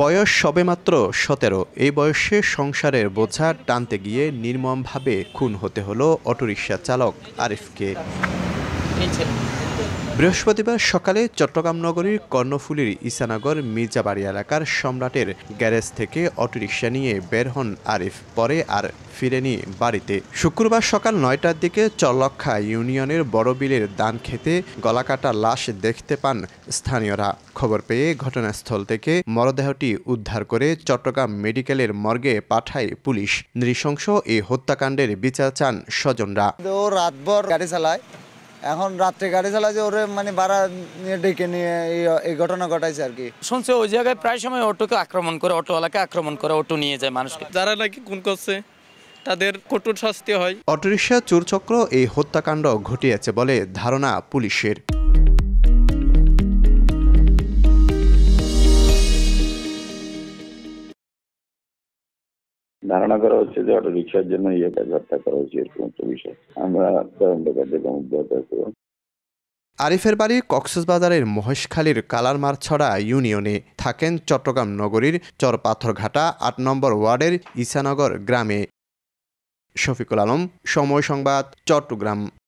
বয়স সবেমাত্র সতেরো এই বয়সে সংসারের বোঝা টানতে গিয়ে নির্মমভাবে খুন হতে হলো অটোরিকশা চালক আরিফকে বৃহস্পতিবার সকালে চট্টগ্রাম নগরীর কর্ণফুলির ইসানগর মির্জাবাড়ি এলাকার সম্রাটের গ্যারেজ থেকে অটোরিকশা নিয়ে বের হন আরিফ পরে আর ফিরেনি বাড়িতে শুক্রবার সকাল নয়টার দিকে চল্লক্ষা ইউনিয়নের বড়বিলের দান খেতে গলাকাটা লাশ দেখতে পান স্থানীয়রা খবর পেয়ে ঘটনাস্থল থেকে মরদেহটি উদ্ধার করে চট্টগ্রাম মেডিকেলের মর্গে পাঠায় পুলিশ নৃশংস এই হত্যাকাণ্ডের বিচার চান স্বজনরা রাতভর গাড়ি চালায় এখন রাত্রে গাড়ি চালাচ্ছে ওরে মানে বাড়া নিয়ে ডেকে নিয়ে এই ঘটনা ঘটাইছে আর কি শুনছে ওই জায়গায় প্রায় সময় অটোকে আক্রমণ করে অটোওয়ালাকে আক্রমণ করে অটো নিয়ে যায় মানুষকে যারা নাকি খুন করছে তাদের কঠোর শাস্তি হয় অটোরিকশা চোরচক্র এই হত্যাকাণ্ড ঘটিয়েছে বলে ধারণা পুলিশের ধারণা করা হচ্ছে যে অটো রিক্সার জন্য ইয়ে হত্যা করা হয়েছে এরকম একটা বিষয় আমরা তদন্ত কার্যক্রম অব্যাহত রাখবো আরিফের বাড়ি কক্সবাজারের মহেশখালীর ছড়া ইউনিয়নে থাকেন চট্টগ্রাম নগরীর চরপাথরঘাটা আট নম্বর ওয়ার্ডের ইসানগর গ্রামে শফিকুল আলম সময় সংবাদ চট্টগ্রাম